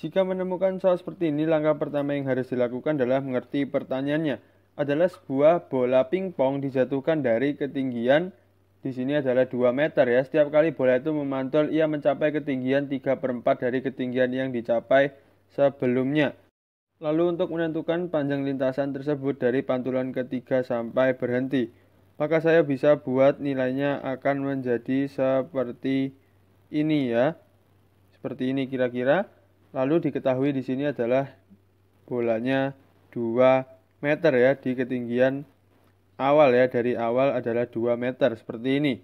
Jika menemukan soal seperti ini, langkah pertama yang harus dilakukan adalah mengerti pertanyaannya. Adalah sebuah bola pingpong dijatuhkan dari ketinggian di sini adalah 2 meter ya. Setiap kali bola itu memantul, ia mencapai ketinggian 3 per 4 dari ketinggian yang dicapai sebelumnya. Lalu untuk menentukan panjang lintasan tersebut dari pantulan ketiga sampai berhenti, maka saya bisa buat nilainya akan menjadi seperti ini ya. Seperti ini kira-kira. Lalu diketahui di sini adalah bolanya 2 meter ya di ketinggian awal ya dari awal adalah 2 meter seperti ini.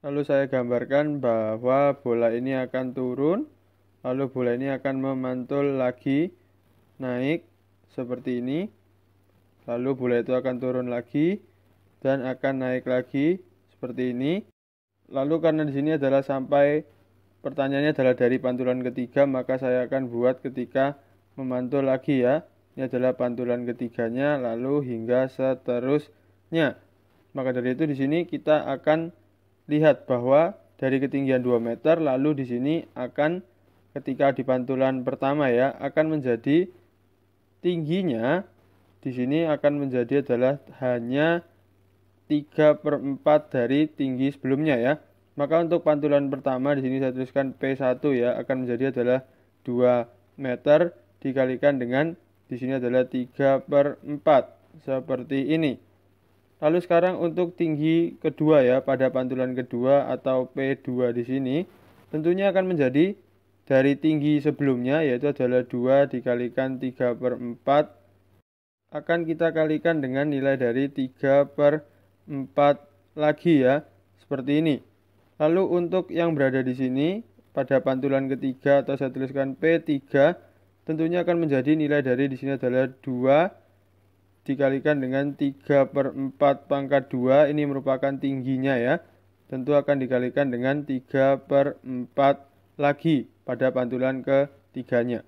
Lalu saya gambarkan bahwa bola ini akan turun, lalu bola ini akan memantul lagi naik seperti ini. Lalu bola itu akan turun lagi dan akan naik lagi seperti ini. Lalu karena di sini adalah sampai pertanyaannya adalah dari pantulan ketiga maka saya akan buat ketika memantul lagi ya ini adalah pantulan ketiganya lalu hingga seterusnya maka dari itu di sini kita akan lihat bahwa dari ketinggian 2 meter lalu di sini akan ketika di pantulan pertama ya akan menjadi tingginya di sini akan menjadi adalah hanya 3 per 4 dari tinggi sebelumnya ya maka untuk pantulan pertama di sini saya tuliskan P1 ya akan menjadi adalah 2 meter dikalikan dengan di sini adalah 3 per 4 seperti ini. Lalu sekarang untuk tinggi kedua ya pada pantulan kedua atau P2 di sini tentunya akan menjadi dari tinggi sebelumnya yaitu adalah 2 dikalikan 3 per 4 akan kita kalikan dengan nilai dari 3 per 4 lagi ya seperti ini Lalu untuk yang berada di sini pada pantulan ketiga atau saya tuliskan P3 tentunya akan menjadi nilai dari di sini adalah 2 dikalikan dengan 3 per 4 pangkat 2 ini merupakan tingginya ya tentu akan dikalikan dengan 3 per 4 lagi pada pantulan ketiganya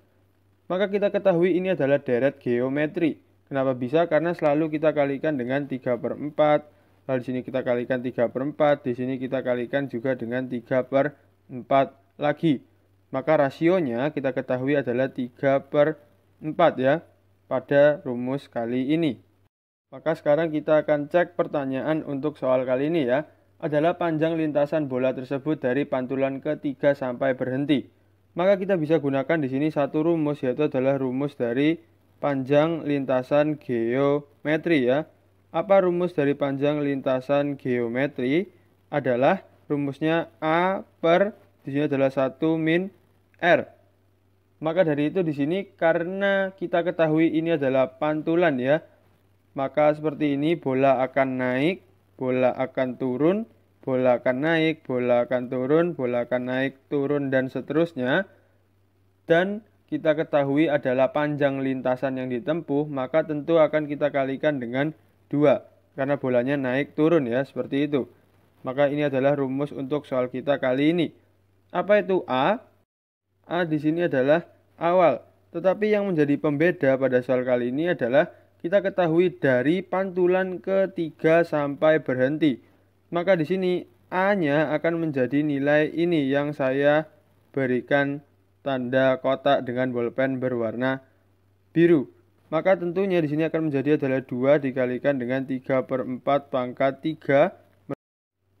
maka kita ketahui ini adalah deret geometri kenapa bisa karena selalu kita kalikan dengan 3 per 4 lalu nah, di sini kita kalikan 3 per 4, di sini kita kalikan juga dengan 3 per 4 lagi. Maka rasionya kita ketahui adalah 3 per 4 ya pada rumus kali ini. Maka sekarang kita akan cek pertanyaan untuk soal kali ini ya. Adalah panjang lintasan bola tersebut dari pantulan ketiga sampai berhenti maka kita bisa gunakan di sini satu rumus yaitu adalah rumus dari panjang lintasan geometri ya. Apa rumus dari panjang lintasan geometri? Adalah rumusnya A per di sini adalah 1 min R. Maka dari itu di sini karena kita ketahui ini adalah pantulan ya. Maka seperti ini bola akan naik, bola akan turun, bola akan naik, bola akan turun, bola akan naik, turun dan seterusnya. Dan kita ketahui adalah panjang lintasan yang ditempuh, maka tentu akan kita kalikan dengan 2 karena bolanya naik turun ya seperti itu. Maka ini adalah rumus untuk soal kita kali ini. Apa itu A? A di sini adalah awal. Tetapi yang menjadi pembeda pada soal kali ini adalah kita ketahui dari pantulan ketiga sampai berhenti. Maka di sini A-nya akan menjadi nilai ini yang saya berikan tanda kotak dengan bolpen berwarna biru maka tentunya di sini akan menjadi adalah 2 dikalikan dengan 3 per 4 pangkat 3.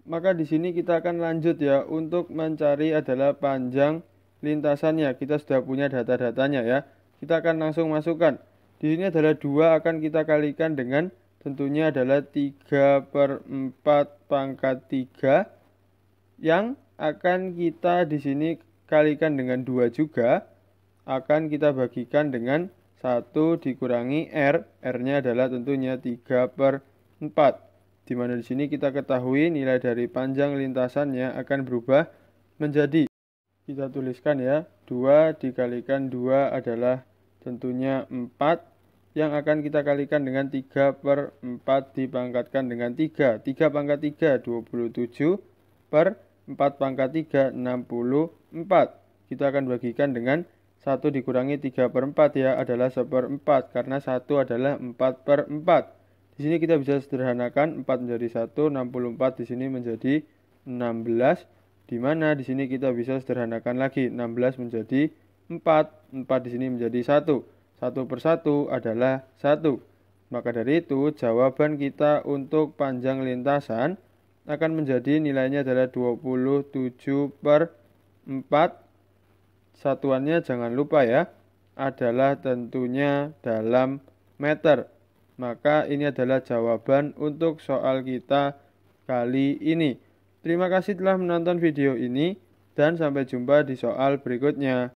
Maka di sini kita akan lanjut ya untuk mencari adalah panjang lintasannya. Kita sudah punya data-datanya ya. Kita akan langsung masukkan. Di sini adalah 2 akan kita kalikan dengan tentunya adalah 3 per 4 pangkat 3 yang akan kita di sini kalikan dengan 2 juga akan kita bagikan dengan 1 dikurangi R, R-nya adalah tentunya 3 per 4. Di mana di sini kita ketahui nilai dari panjang lintasannya akan berubah menjadi. Kita tuliskan ya, 2 dikalikan 2 adalah tentunya 4 yang akan kita kalikan dengan 3 per 4 dipangkatkan dengan 3. 3 pangkat 3, 27 per 4 pangkat 3, 64. Kita akan bagikan dengan 1 dikurangi 3 per 4 ya adalah 1 per 4 karena 1 adalah 4 per 4. Di sini kita bisa sederhanakan 4 menjadi 1, 64 di sini menjadi 16. Di mana di sini kita bisa sederhanakan lagi 16 menjadi 4, 4 di sini menjadi 1. 1 per 1 adalah 1. Maka dari itu jawaban kita untuk panjang lintasan akan menjadi nilainya adalah 27 per 4 Satuannya jangan lupa ya, adalah tentunya dalam meter. Maka ini adalah jawaban untuk soal kita kali ini. Terima kasih telah menonton video ini dan sampai jumpa di soal berikutnya.